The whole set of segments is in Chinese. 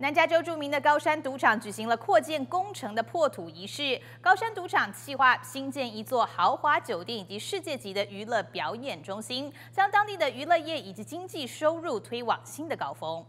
南加州著名的高山赌场举行了扩建工程的破土仪式。高山赌场计划新建一座豪华酒店以及世界级的娱乐表演中心，将当地的娱乐业以及经济收入推往新的高峰。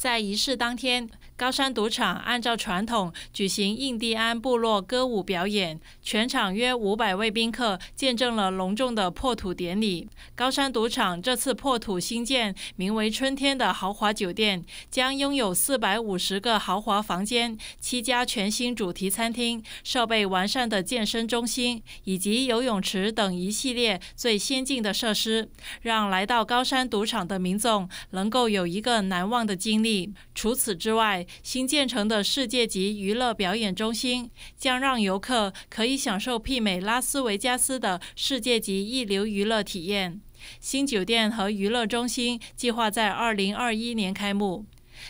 在仪式当天，高山赌场按照传统举行印第安部落歌舞表演，全场约五百位宾客见证了隆重的破土典礼。高山赌场这次破土新建名为“春天”的豪华酒店，将拥有四百五十个豪华房间、七家全新主题餐厅、设备完善的健身中心以及游泳池等一系列最先进的设施，让来到高山赌场的民众能够有一个难忘的经历。除此之外，新建成的世界级娱乐表演中心将让游客可以享受媲美拉斯维加斯的世界级一流娱乐体验。新酒店和娱乐中心计划在二零二一年开幕。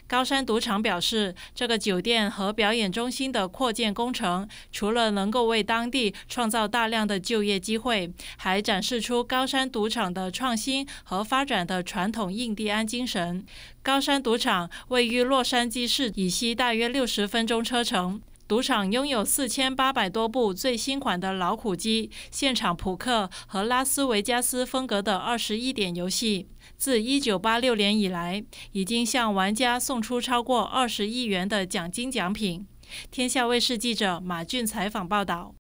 高山赌场表示，这个酒店和表演中心的扩建工程，除了能够为当地创造大量的就业机会，还展示出高山赌场的创新和发展的传统印第安精神。高山赌场位于洛杉矶市以西大约六十分钟车程。赌场拥有四千八百多部最新款的老虎机、现场扑克和拉斯维加斯风格的二十一点游戏。自一九八六年以来，已经向玩家送出超过二十亿元的奖金奖品。天下卫视记者马俊采访报道。